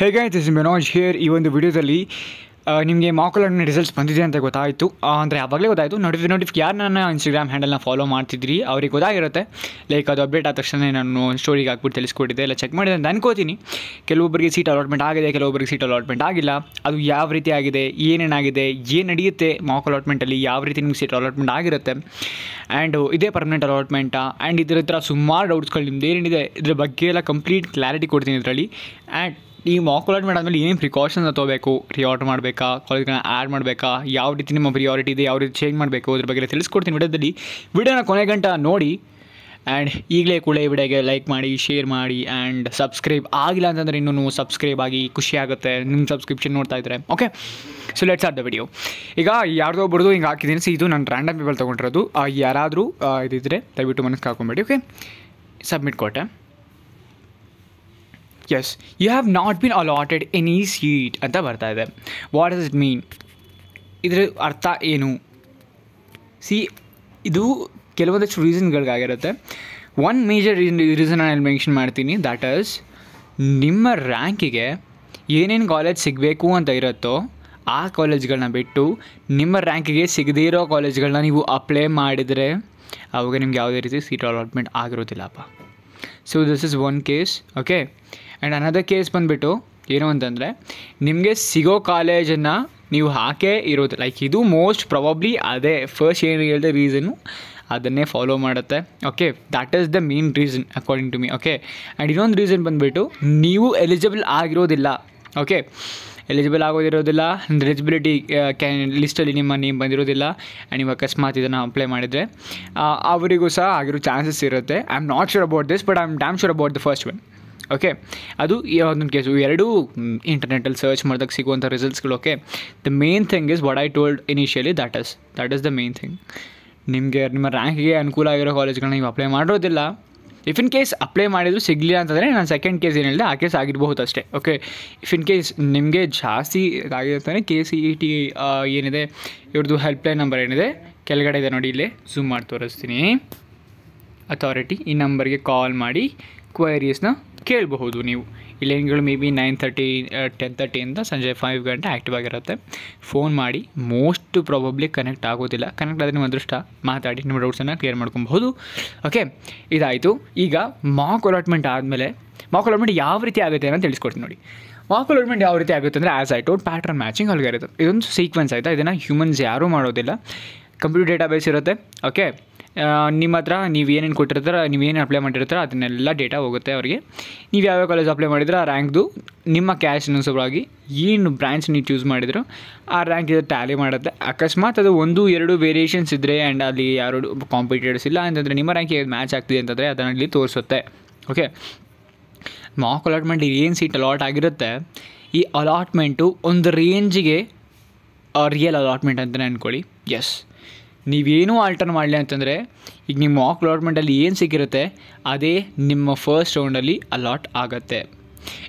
ಹೇಗೆ this ಮೆನೋಜ್ here ಈ ಒಂದು ವಿಡಿಯೋದಲ್ಲಿ ನಿಮಗೆ ಮಾಕುಲರ್ನ ರಿಸಲ್ಟ್ಸ್ ಬಂದಿದೆ ಅಂತ ಗೊತ್ತಾಯಿತು ಅಂದರೆ ಯಾವಾಗಲೇ ಗೊತ್ತಾಯಿತು ನೋಡಿದ್ರೆ ನೋಡಿ ಯಾರು ನನ್ನ ಇನ್ಸ್ಟಾಗ್ರಾಮ್ ಹ್ಯಾಂಡಲ್ನ ಫಾಲೋ ಮಾಡ್ತಿದ್ರಿ ಅವ್ರಿಗೆ ಗೊತ್ತಾಗಿರುತ್ತೆ ಲೈಕ್ ಅದು ಅಪ್ಡೇಟ್ ಆದ ತಕ್ಷಣ ನಾನು ಸ್ಟೋರಿಗೆ ಹಾಕ್ಬಿಟ್ಟು ತಿಳಿಸ್ಕೊಟ್ಟಿದ್ದೆ ಎಲ್ಲ ಚೆಕ್ ಮಾಡಿದೆ ಅಂತ ಅನ್ಕೋತೀನಿ ಕೆಲವೊಬ್ಬರಿಗೆ ಸೀಟ್ ಅಲಾಟ್ಮೆಂಟ್ ಆಗಿದೆ ಕೆಲವೊಬ್ಬರಿಗೆ ಸೀಟ್ ಅಲಾಟ್ಮೆಂಟ್ ಆಗಿಲ್ಲ ಅದು ಯಾವ ರೀತಿ ಆಗಿದೆ ಏನೇನಾಗಿದೆ ಏನು ನಡೆಯುತ್ತೆ ಮಾಕ್ ಅಲಾಟ್ಮೆಂಟಲ್ಲಿ ಯಾವ ರೀತಿ ನಿಮ್ಗೆ ಸೀಟ್ ಅಲಾಟ್ಮೆಂಟ್ ಆಗಿರುತ್ತೆ ಆ್ಯಂಡ್ ಇದೇ ಪರ್ಮನೆಂಟ್ ಅಲಾಟ್ಮೆಂಟಾ ಆ್ಯಂಡ್ ಇದರ ಹತ್ರ ಸುಮಾರು ಡೌಟ್ಸ್ಗಳು ನಿಮ್ದು ಏನಿದೆ ಇದ್ರ ಬಗ್ಗೆ ಎಲ್ಲ ಕಂಪ್ಲೀಟ್ ಕ್ಲಾರಿಟಿ ಕೊಡ್ತೀನಿ ಇದರಲ್ಲಿ ಆ್ಯಂಡ್ ಈ ಮಾಕ್ ಅಲಾಟ್ ಮಾಡಾದ್ಮೇಲೆ ಏನೇನು ಪ್ರಿಕಾಷನ್ಸ್ ತಗೋಬೇಕು ರಿಆರ್ಡ್ ಮಾಡಬೇಕಾ ಕಾಲೇಜ್ಗಳನ್ನ ಆ್ಯಡ್ ಮಾಡಬೇಕಾ ಯಾವ ರೀತಿ ನಿಮ್ಮ ಪ್ರಿಯಾರಿಟಿ ಇದೆ ಯಾವ ರೀತಿ ಚೇಂಜ್ ಮಾಡಬೇಕು ಅದ್ರ ಬಗ್ಗೆ ತಿಳಿಸ್ಕೊಡ್ತೀನಿ ವಿಡಿಯೋದಲ್ಲಿ ವಿಡಿಯೋನ ಕೊನೆ ಗಂಟ ನೋಡಿ ಆ್ಯಂಡ್ ಈಗಲೇ ಕೂಡ ಈ ವಿಡಿಯೋಗೆ ಲೈಕ್ ಮಾಡಿ ಶೇರ್ ಮಾಡಿ ಆ್ಯಂಡ್ ಸಬ್ಸ್ಕ್ರೈಬ್ ಆಗಿಲ್ಲ ಅಂತಂದರೆ ಇನ್ನೂ ಸಬ್ಸ್ಕ್ರೈಬ್ ಆಗಿ ಖುಷಿ ಆಗುತ್ತೆ ನಿಮ್ಮ ಸಬ್ಸ್ಕ್ರಿಪ್ಷನ್ ನೋಡ್ತಾ ಇದ್ದರೆ okay so let's are the video ಈಗ ಯಾರ್ದೋ ಒಬ್ಬರದು ಹಿಂಗೆ ಹಾಕಿದ್ದೀನಿ ಸೊ ಇದು ನಾನು ರ್ಯಾಂಡಮ್ ಪೀಪಲ್ ತೊಗೊಂಡಿರೋದು ಯಾರಾದರೂ ಇದಿದ್ರೆ ದಯವಿಟ್ಟು ಮನಸ್ಸು ಹಾಕೊಂಬೇಡಿ ಓಕೆ ಸಬ್ಮಿಟ್ ಕೊಟ್ಟೆ as you have not been allotted any seat ಅಂತ ಬರ್ತಾ ಇದೆ ವಾಟ್ ಇಸ್ ಇಟ್ ಮೀನ್ ಇದರ ಅರ್ಥ ಏನು ಸಿ ಇದು ಕೆಲವೊಂದಷ್ಟು ರೀಸನ್ಗಳಿಗಾಗಿರುತ್ತೆ ಒನ್ ಮೇಜರ್ ರೀಸನ್ ರೀಸನ್ ನಾನು ಮೆನ್ಷನ್ ಮಾಡ್ತೀನಿ ದ್ಯಾಟ್ ಇಸ್ ನಿಮ್ಮ ರ್ಯಾಂಕಿಗೆ ಏನೇನು ಕಾಲೇಜ್ ಸಿಗಬೇಕು ಅಂತ ಇರುತ್ತೋ ಆ ಕಾಲೇಜ್ಗಳನ್ನ ಬಿಟ್ಟು ನಿಮ್ಮ ರ್ಯಾಂಕಿಗೆ ಸಿಗದೇ ಇರೋ ಕಾಲೇಜ್ಗಳನ್ನ ನೀವು ಅಪ್ಲೈ ಮಾಡಿದರೆ ಅವಾಗ ನಿಮ್ಗೆ ಯಾವುದೇ ರೀತಿ ಸೀಟ್ ಅಲಾಟ್ಮೆಂಟ್ ಆಗಿರೋದಿಲ್ಲಪ್ಪ so this is one case okay and another case ಬಂದುಬಿಟ್ಟು ಏನು ಅಂತಂದರೆ ನಿಮಗೆ ಸಿಗೋ ಕಾಲೇಜನ್ನು ನೀವು ಹಾಕೇ ಇರೋದು ಲೈಕ್ ಇದು ಮೋಸ್ಟ್ ಪ್ರಾಬಬ್ಲಿ ಅದೇ ಫಸ್ಟ್ ಏನು ಹೇಳಿದೆ ರೀಸನ್ನು ಅದನ್ನೇ ಫಾಲೋ ಮಾಡುತ್ತೆ okay that is the main reason according to me okay and ಇನ್ನೊಂದು ರೀಸನ್ ಬಂದುಬಿಟ್ಟು ನೀವು ಎಲಿಜಿಬಲ್ ಆಗಿರೋದಿಲ್ಲ ಓಕೆ ಎಲಿಜಿಬಲ್ ಆಗೋದಿರೋದಿಲ್ಲ ಎಲಿಜಿಬಿಲಿಟಿ ಕ್ಯಾನ್ ಲಿಸ್ಟಲ್ಲಿ ನಿಮ್ಮ ನೇಮ್ ಬಂದಿರೋದಿಲ್ಲ ಆ್ಯಂಡ್ ನೀವು ಅಕಸ್ಮಾತ್ ಇದನ್ನು ಅಪ್ಲೈ ಮಾಡಿದರೆ uh, ಅವರಿಗೂ ಸಹ ಆಗಿರೋ ಚಾನ್ಸಸ್ ಇರುತ್ತೆ I am not sure about this but I am damn sure about the first one okay ಅದು ಯಾವುದೊಂದು ಕೇಸು ಎರಡೂ ಇಂಟರ್ನೆಟಲ್ಲಿ ಸರ್ಚ್ ಮಾಡಿದಾಗ ಸಿಗುವಂಥ ರಿಸಲ್ಟ್ಸ್ಗಳು okay the main thing is what I told initially that is that is the main thing ನಿಮಗೆ ನಿಮ್ಮ ರ್ಯಾಂಕ್ಗೆ ಅನುಕೂಲ ಆಗಿರೋ ಕಾಲೇಜ್ಗಳನ್ನ ನೀವು ಅಪ್ಲೈ ಮಾಡಿರೋದಿಲ್ಲ ಇಫ್ ಇನ್ ಕೇಸ್ ಅಪ್ಲೈ ಮಾಡಿದ್ರು ಸಿಗಲಿಲ್ಲ ಅಂತಂದರೆ ನಾನು ಸೆಕೆಂಡ್ ಕೇಸ್ ಏನಿಲ್ಲ ಆ ಕೇಸ್ ಆಗಿರಬಹುದು ಅಷ್ಟೇ ಓಕೆ ಇಫ್ ಇನ್ ಕೇಸ್ ನಿಮಗೆ ಜಾಸ್ತಿ ಆಗಿದೆ ಕೆ ಸಿ ಇ ಟಿ ಏನಿದೆ ಇವ್ರದ್ದು ಹೆಲ್ಪ್ಲೈನ್ ನಂಬರ್ ಏನಿದೆ ಕೆಳಗಡೆ ಇದೆ ನೋಡಿ ಇಲ್ಲೇ ಝೂಮ್ ಮಾಡಿ ತೋರಿಸ್ತೀನಿ ಅಥಾರಿಟಿ ಈ ನಂಬರ್ಗೆ ಕಾಲ್ ಮಾಡಿ ಕ್ವೈರೀಸ್ನ ಕೇಳಬಹುದು ನೀವು ಈ maybe nine thirty ten ತರ್ಟಿಯಿಂದ ಸಂಜೆ ಫೈವ್ ಗಂಟೆ ಆ್ಯಕ್ಟಿವ್ ಆಗಿರುತ್ತೆ ಫೋನ್ ಮಾಡಿ ಮೋಸ್ಟ್ ಪ್ರಾಬಬ್ಲಿ ಕನೆಕ್ಟ್ ಆಗೋದಿಲ್ಲ ಕನೆಕ್ಟ್ ಆದರೆ ನಿಮ್ಮ ಅದೃಷ್ಟ ಮಾತಾಡಿ ನಿಮ್ಮ ಡೌಟ್ಸನ್ನು ಕ್ಲಿಯರ್ ಮಾಡ್ಕೊಬಹುದು ಓಕೆ ಇದಾಯಿತು ಈಗ ಮಾಕ್ ಅಲಾಟ್ಮೆಂಟ್ ಆದಮೇಲೆ ಮಾಕ್ ಅಲಾಟ್ಮೆಂಟ್ ಯಾವ ರೀತಿ ಆಗುತ್ತೆ ಅಂತ ತಿಳಿಸ್ಕೊಡ್ತೀನಿ ನೋಡಿ ಮಾಕ್ ಅಲಾಟ್ಮೆಂಟ್ ಯಾವ ರೀತಿ ಆಗುತ್ತೆ ಅಂದರೆ ಆ್ಯಸ್ ಐ ಟೋಟ್ ಪ್ಯಾಟ್ರನ್ ಮ್ಯಾಚಿಂಗ್ ಇರುತ್ತೆ ಇದೊಂದು ಸೀಕ್ವೆನ್ಸ್ ಆಯಿತಾ ಇದನ್ನು ಹ್ಯೂಮನ್ಸ್ ಯಾರೂ ಮಾಡೋದಿಲ್ಲ ಕಂಪ್ಯೂಟರ್ ಡೇಟಾ ಬೇಸ್ ಇರುತ್ತೆ ಓಕೆ ನಿಮ್ಮ ಹತ್ರ ನೀವು ಏನೇನು ಕೊಟ್ಟಿರ್ತಾರೆ ನೀವೇನು ಅಪ್ಲೈ ಮಾಡಿರ್ತಾರೆ ಅದನ್ನೆಲ್ಲ ಡೇಟಾ ಹೋಗುತ್ತೆ ಅವರಿಗೆ ನೀವು ಯಾವ್ಯಾವ ಕಾಲೇಜ್ ಅಪ್ಲೈ ಮಾಡಿದ್ರೆ ಆ ರ್ಯಾಂಕ್ದು ನಿಮ್ಮ ಕ್ಯಾಶ್ ಅನುಸಾರವಾಗಿ ಏನು ಬ್ರ್ಯಾಂಚ್ ನೀವು ಚೂಸ್ ಮಾಡಿದ್ರು ಆ ರ್ಯಾಂಕ್ ಇದು ಟ್ಯಾಲಿ ಮಾಡುತ್ತೆ ಅಕಸ್ಮಾತ್ ಅದು ಒಂದು ಎರಡು ವೇರಿಯೇಷನ್ಸ್ ಇದ್ದರೆ ಆ್ಯಂಡ್ ಅಲ್ಲಿ ಯಾರು ಕಾಂಪಿಟೇಟರ್ಸ್ ಇಲ್ಲ ಅಂತಂದರೆ ನಿಮ್ಮ ರ್ಯಾಂಕ್ ಹೇಗೆ ಮ್ಯಾಚ್ ಆಗ್ತಿದೆ ಅಂತಂದರೆ ಅದನ್ನು ಅಲ್ಲಿ ತೋರಿಸುತ್ತೆ ಓಕೆ ಮಾಕ್ ಅಲಾಟ್ಮೆಂಟ್ ಏನು ಸೀಟ್ ಅಲಾಟ್ ಆಗಿರುತ್ತೆ ಈ ಅಲಾಟ್ಮೆಂಟು ಒಂದು ರೇಂಜಿಗೆ ರಿಯಲ್ ಅಲಾಟ್ಮೆಂಟ್ ಅಂತಲೇ ಅಂದ್ಕೊಳ್ಳಿ ಎಸ್ ನೀವೇನೂ ಆಲ್ಟರ್ ಮಾಡಲಿ ಅಂತಂದರೆ ಈಗ ನಿಮ್ಮ ಮಾಕ್ ಅಲಾಟ್ಮೆಂಟಲ್ಲಿ ಏನು ಸಿಕ್ಕಿರುತ್ತೆ ಅದೇ ನಿಮ್ಮ ಫಸ್ಟ್ ರೌಂಡಲ್ಲಿ ಅಲಾಟ್ ಆಗುತ್ತೆ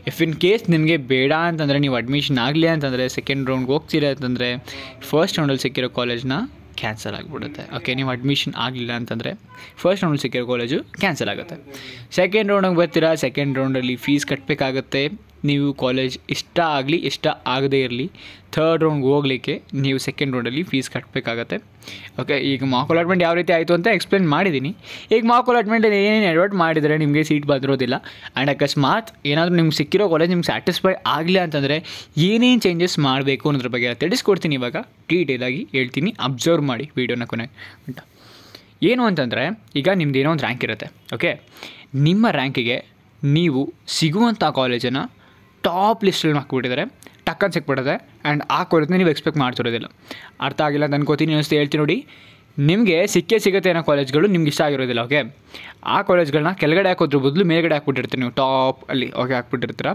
ಇಫ್ ಇನ್ ಕೇಸ್ ನಿಮಗೆ ಬೇಡ ಅಂತಂದರೆ ನೀವು ಅಡ್ಮಿಷನ್ ಆಗಲಿ ಅಂತಂದರೆ ಸೆಕೆಂಡ್ ರೌಂಡ್ಗೆ ಹೋಗ್ತೀರಾ ಅಂತಂದರೆ ಫಸ್ಟ್ ರೌಂಡಲ್ಲಿ ಸಿಕ್ಕಿರೋ ಕಾಲೇಜ್ನ ಕ್ಯಾನ್ಸಲ್ ಆಗಿಬಿಡುತ್ತೆ ಓಕೆ ನೀವು ಅಡ್ಮಿಷನ್ ಆಗಲಿಲ್ಲ ಅಂತಂದರೆ ಫಸ್ಟ್ ರೌಂಡಲ್ಲಿ ಸಿಕ್ಕಿರೋ ಕಾಲೇಜು ಕ್ಯಾನ್ಸಲ್ ಆಗುತ್ತೆ ಸೆಕೆಂಡ್ ರೌಂಡಿಗೆ ಬರ್ತೀರಾ ಸೆಕೆಂಡ್ ರೌಂಡಲ್ಲಿ ಫೀಸ್ ಕಟ್ಟಬೇಕಾಗತ್ತೆ ನೀವು ಕಾಲೇಜ್ ಇಷ್ಟ ಆಗಲಿ ಇಷ್ಟ ಆಗದೇ ಇರಲಿ ಥರ್ಡ್ ರೌಂಡ್ಗೆ ಹೋಗಲಿಕ್ಕೆ ನೀವು ಸೆಕೆಂಡ್ ರೌಂಡಲ್ಲಿ ಫೀಸ್ ಕಟ್ಟಬೇಕಾಗತ್ತೆ ಓಕೆ ಈಗ ಮಾಕ್ ಅಲಾಟ್ಮೆಂಟ್ ಯಾವ ರೀತಿ ಆಯಿತು ಅಂತ ಎಕ್ಸ್ಪ್ಲೇನ್ ಮಾಡಿದ್ದೀನಿ ಈಗ ಮಾಕ್ ಅಲಾಟ್ಮೆಂಟ್ ಏನೇನು ಅಡ್ವರ್ಟ್ ಮಾಡಿದರೆ ನಿಮಗೆ ಸೀಟ್ ಬಂದಿರೋದಿಲ್ಲ ಆ್ಯಂಡ್ ಅಕಸ್ಮಾತ್ ಏನಾದರೂ ನಿಮ್ಗೆ ಸಿಕ್ಕಿರೋ ಕಾಲೇಜ್ ನಿಮ್ಗೆ ಸ್ಯಾಟಿಸ್ಫೈ ಆಗಲಿ ಅಂತಂದರೆ ಏನೇನು ಚೇಂಜಸ್ ಮಾಡಬೇಕು ಅನ್ನೋದ್ರ ಬಗ್ಗೆ ತಿಳಿಸ್ಕೊಡ್ತೀನಿ ಇವಾಗ ಆಗಿ ಹೇಳ್ತೀನಿ ಅಬ್ಸರ್ವ್ ಮಾಡಿ ವೀಡಿಯೋನ ಕೊನೆ ಅಂತ ಏನು ಅಂತಂದರೆ ಈಗ ನಿಮ್ದು ಏನೋ ಒಂದು ರ್ಯಾಂಕ್ ಇರುತ್ತೆ ಓಕೆ ನಿಮ್ಮ ರ್ಯಾಂಕಿಗೆ ನೀವು ಸಿಗುವಂಥ ಕಾಲೇಜನ್ನು ಟಾಪ್ ಲಿಸ್ಟಲ್ಲಿ ಹಾಕ್ಬಿಟ್ಟಿದ್ದಾರೆ ಟಕ್ಕನ್ ಸಿಕ್ಬಿಡುತ್ತೆ ಆ್ಯಂಡ್ ಆ ಕೊರತೆ ನೀವು ಎಕ್ಸ್ಪೆಕ್ಟ್ ಮಾಡ್ತಿರೋದಿಲ್ಲ ಅರ್ಥ ಆಗಿಲ್ಲ ಅಂತ ಅನ್ಕೋತೀನಿ ಅನಿಸ್ತು ಹೇಳ್ತೀನಿ ನೋಡಿ ನಿಮಗೆ ಸಿಕ್ಕೇ ಸಿಗುತ್ತೆ ಅನ್ನೋ ಕಾಲೇಜ್ಗಳು ನಿಮ್ಗೆ ಇಷ್ಟ ಆಗಿರೋದಿಲ್ಲ ಓಕೆ ಆ ಕಾಲೇಜ್ಗಳನ್ನ ಕೆಳಗಡೆ ಹಾಕೋದ್ರ ಬದಲು ಮೇಲ್ಗಡೆ ಹಾಕ್ಬಿಟ್ಟಿರ್ತೀನಿ ನೀವು ಟಾಪ್ ಅಲ್ಲಿ ಓಕೆ ಹಾಕ್ಬಿಟ್ಟಿರ್ತೀರ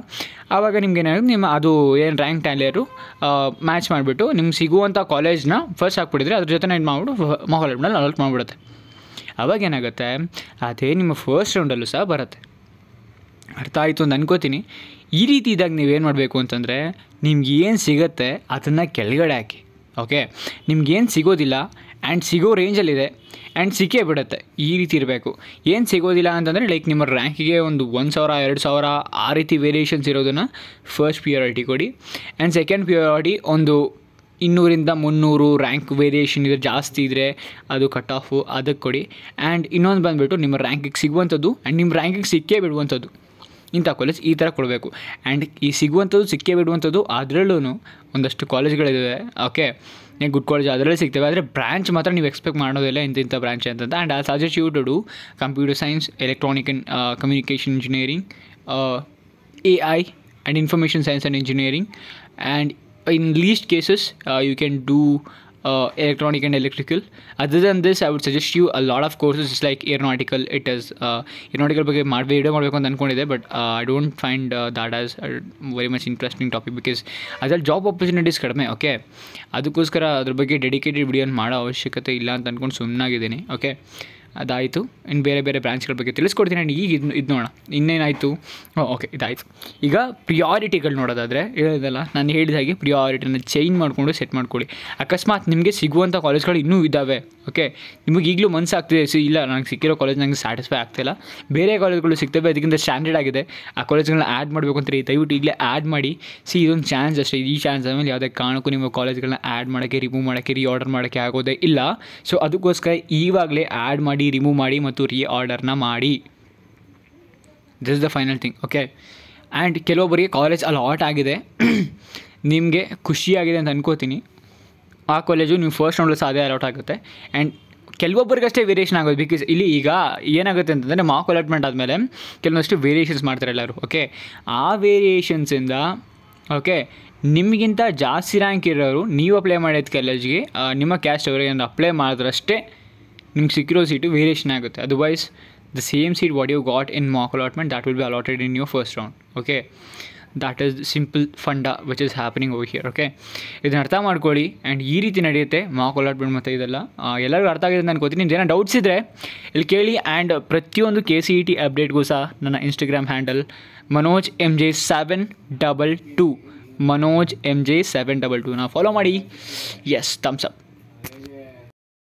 ಆವಾಗ ನಿಮ್ಗೆ ಏನಾಗುತ್ತೆ ನಿಮ್ಮ ಅದು ಏನು ರ್ಯಾಂಕ್ ಟ್ಯಾಲಿಯರು ಮ್ಯಾಚ್ ಮಾಡಿಬಿಟ್ಟು ನಿಮ್ಗೆ ಸಿಗುವಂಥ ಕಾಲೇಜ್ನ ಫಸ್ಟ್ ಹಾಕ್ಬಿಟ್ಟಿದ್ರೆ ಅದ್ರ ಜೊತೆ ಇದು ಮಾಡ್ಬಿಟ್ಟು ಮೊಹಲ್ಡ್ನಲ್ಲಿ ಅಲರ್ಟ್ ಮಾಡಿಬಿಡುತ್ತೆ ಅವಾಗ ಏನಾಗುತ್ತೆ ಅದೇ ನಿಮ್ಮ ಫಸ್ಟ್ ರೌಂಡಲ್ಲೂ ಸಹ ಬರುತ್ತೆ ಅರ್ಥ ಆಯಿತು ಅಂತ ಅನ್ಕೋತೀನಿ ಈ ರೀತಿ ಇದ್ದಾಗ ನೀವೇನು ಮಾಡಬೇಕು ಅಂತಂದರೆ ನಿಮ್ಗೆ ಏನು ಸಿಗುತ್ತೆ ಅದನ್ನು ಕೆಳಗಡೆ ಹಾಕಿ ಓಕೆ ನಿಮ್ಗೇನು ಸಿಗೋದಿಲ್ಲ ಆ್ಯಂಡ್ ಸಿಗೋ ರೇಂಜಲ್ಲಿದೆ ಆ್ಯಂಡ್ ಸಿಕ್ಕೇ ಬಿಡುತ್ತೆ ಈ ರೀತಿ ಇರಬೇಕು ಏನು ಸಿಗೋದಿಲ್ಲ ಅಂತಂದರೆ ಲೈಕ್ ನಿಮ್ಮ ರ್ಯಾಂಕಿಗೆ ಒಂದು ಒಂದು ಸಾವಿರ ಎರಡು ಸಾವಿರ ಆ ರೀತಿ ವೇರಿಯೇಷನ್ಸ್ ಇರೋದನ್ನು ಫಸ್ಟ್ ಪ್ಯೂರಿಟಿ ಕೊಡಿ ಆ್ಯಂಡ್ ಸೆಕೆಂಡ್ ಪಿಯಾರಿಟಿ ಒಂದು ಇನ್ನೂರಿಂದ ಮುನ್ನೂರು ರ್ಯಾಂಕ್ ವೇರಿಯೇಷನ್ ಇದ್ರೆ ಜಾಸ್ತಿ ಇದ್ದರೆ ಅದು ಕಟ್ ಆಫು ಅದಕ್ಕೆ ಕೊಡಿ ಆ್ಯಂಡ್ ಇನ್ನೊಂದು ಬಂದುಬಿಟ್ಟು ನಿಮ್ಮ ರ್ಯಾಂಕಿಗೆ ಸಿಗುವಂಥದ್ದು ಆ್ಯಂಡ್ ನಿಮ್ಮ ರ್ಯಾಂಕಿಗೆ ಸಿಕ್ಕೇ ಬಿಡುವಂಥದ್ದು ಇಂಥ ಕಾಲೇಜ್ ಈ ಥರ ಕೊಡಬೇಕು ಆ್ಯಂಡ್ ಈ ಸಿಗುವಂಥದ್ದು ಸಿಕ್ಕೇ ಬಿಡುವಂಥದ್ದು ಅದರಲ್ಲೂ ಒಂದಷ್ಟು ಕಾಲೇಜ್ಗಳಿದ್ದಾವೆ ಓಕೆ ನೀವು ಗುಡ್ ಕಾಲೇಜ್ ಅದರಲ್ಲೇ ಸಿಗ್ತೇವೆ ಆದರೆ ಬ್ರಾಂಚ್ ಮಾತ್ರ ನೀವು ಎಕ್ಸ್ಪೆಕ್ಟ್ ಮಾಡೋದಿಲ್ಲ ಇಂತಿಂಥ ಬ್ರಾಂಚ್ ಅಂತಂತ and I suggest you to do computer science electronic and communication engineering A I and information science and engineering and in least cases you can do electronic and electrical electrical other than this i would suggest you a lot of courses just like aeronautical it is uh, aeronautical ಮಾಡಬೇಕು ಅಂತ ಅನ್ಕೊಂಡಿದ್ದೆ but I don't find that as very much interesting topic because ಅದರಲ್ಲಿ job opportunities ಕಡಿಮೆ okay ಅದಕ್ಕೋಸ್ಕರ ಅದ್ರ ಬಗ್ಗೆ dedicated ವಿಡಿಯೋನ ಮಾಡೋ ಅವಶ್ಯಕತೆ ಇಲ್ಲ ಅಂತ ಅಂದ್ಕೊಂಡು ಸುಮ್ಮನಾಗಿದ್ದೀನಿ ಓಕೆ ಅದಾಯಿತು ಇನ್ನು ಬೇರೆ ಬೇರೆ ಬ್ರಾಂಚ್ಗಳ ಬಗ್ಗೆ ತಿಳಿಸ್ಕೊಡ್ತೀನಿ ಆ್ಯಂಡ್ ಈಗ ಇದು ಇದು ನೋಡೋಣ ಇನ್ನೇನಾಯಿತು ಓಕೆ ಇದಾಯಿತು ಈಗ ಪ್ರಿಯಾರಿಟಿಗಳು ನೋಡೋದಾದರೆ ಹೇಳೋದಲ್ಲ ನಾನು ಹೇಳಿದ ಹಾಗೆ ಪ್ರಿಯಾರಿಟಿನ ಚೇಂಜ್ ಮಾಡಿಕೊಂಡು ಸೆಟ್ ಮಾಡ್ಕೊಳ್ಳಿ ಅಕಸ್ಮಾತ್ ನಿಮಗೆ ಸಿಗುವಂಥ ಕಾಲೇಜ್ಗಳು ಇನ್ನೂ ಇದ್ದಾವೆ ಓಕೆ ನಿಮಗೆ ಈಗಲೂ ಮನಸ್ಸು ಆಗ್ತಿದೆ ಸೊ ಇಲ್ಲ ನನಗೆ ಸಿಕ್ಕಿರೋ ಕಾಲೇಜ್ ನಂಗೆ ಸ್ಯಾಟಿಸ್ಫೈ ಆಗ್ತಿಲ್ಲ ಬೇರೆ ಕಾಲೇಜ್ಗಳು ಸಿಗ್ತವೆ ಅದಕ್ಕಿಂತ ಸ್ಟ್ಯಾಂಡರ್ಡ್ ಆಗಿದೆ ಆ ಕಾಲೇಜ್ಗಳನ್ನ ಆ್ಯಡ್ ಮಾಡಬೇಕು ಅಂತ ದಯವಿಟ್ಟು ಈಗಲೇ ಆ್ಯಡ್ ಮಾಡಿ ಸಿ ಇದೊಂದು ಚಾನ್ಸ್ ಅಷ್ಟೇ ಈ ಚಾನ್ಸ್ ಆದಮೇಲೆ ಯಾವುದೇ ಕಾರಣಕ್ಕೂ ನಿಮ್ಮ ಕಾಲೇಜ್ಗಳನ್ನ ಆ್ಯಡ್ ಮಾಡೋಕ್ಕೆ ರಿಮೂವ್ ಮಾಡೋಕ್ಕೆ ರೀ ಆರ್ಡರ್ ಮಾಡೋಕ್ಕೆ ಆಗೋದೇ ಇಲ್ಲ ಸೊ ಅದಕ್ಕೋಸ್ಕರ ಈವಾಗಲೇ ಆ್ಯಡ್ ಮಾಡಿ ಮಾಡಿ ರಿಮೂವ್ ಮಾಡಿ ಮತ್ತು ರೀ ಆರ್ಡರ್ನ ಮಾಡಿ this the final thing okay and ಕೆಲವೊಬ್ಬರಿಗೆ ಕಾಲೇಜ್ ಅಲಾಟ್ ಆಗಿದೆ ನಿಮಗೆ ಖುಷಿಯಾಗಿದೆ ಅಂತ ಅನ್ಕೋತೀನಿ ಆ ಕಾಲೇಜು ನೀವು ಫಸ್ಟ್ ರೌಂಡಲ್ಲಿ ಸಾಧ್ಯ ಅಲಾಟ್ ಆಗುತ್ತೆ ಆ್ಯಂಡ್ ಕೆಲವೊಬ್ಬರಿಗಷ್ಟೇ ವೇರಿಯೇಷನ್ ಆಗೋದು ಬಿಕಾಸ್ ಇಲ್ಲಿ ಈಗ ಏನಾಗುತ್ತೆ ಅಂತಂದರೆ ಮಾಕ್ ಅಲಾಟ್ಮೆಂಟ್ ಆದಮೇಲೆ ಕೆಲವೊಂದಷ್ಟು ವೇರಿಯೇಷನ್ಸ್ ಮಾಡ್ತಾರೆ ಎಲ್ಲರೂ ಓಕೆ ಆ ವೇರಿಯೇಷನ್ಸಿಂದ ಓಕೆ ನಿಮಗಿಂತ ಜಾಸ್ತಿ ರ್ಯಾಂಕ್ ಇರೋರು ನೀವು ಅಪ್ಲೈ ಮಾಡಿದ ಕಾಲೇಜ್ಗೆ ನಿಮ್ಮ ಕ್ಯಾಸ್ಟ್ ಅವರಿಗೆ ಅಪ್ಲೈ ಮಾಡಿದ್ರಷ್ಟೇ ನಿಮ್ಗೆ ಸಿಕ್ಕಿರೋ ಸೀಟು ವೇರಿಯೇಷನ್ ಆಗುತ್ತೆ otherwise the same seat what you got in mock allotment that will be allotted in your first round okay that is simple funda which is happening over here okay ಇದನ್ನ ಅರ್ಥ ಮಾಡ್ಕೊಳ್ಳಿ and ಈ ರೀತಿ ನಡೆಯುತ್ತೆ Mach allotment ಮತ್ತು ಇದೆಲ್ಲ ಎಲ್ಲರಿಗೂ ಅರ್ಥ ಆಗಿದೆ ನಾನು ಗೊತ್ತೀನಿ ನಿಮ್ದು ಡೌಟ್ಸ್ ಇದ್ದರೆ ಇಲ್ಲಿ ಕೇಳಿ ಆ್ಯಂಡ್ ಪ್ರತಿಯೊಂದು ಕೆ ಸಿ ಇ ಟಿ ಅಪ್ಡೇಟ್ಗೂ ಸಹ ನನ್ನ Instagram handle Manoj M J seven double two Manoj M J seven double two ನಾ ಫಾಲೋ ಮಾಡಿ ಎಸ್ ಥಮ್ಸ್ ಅಪ್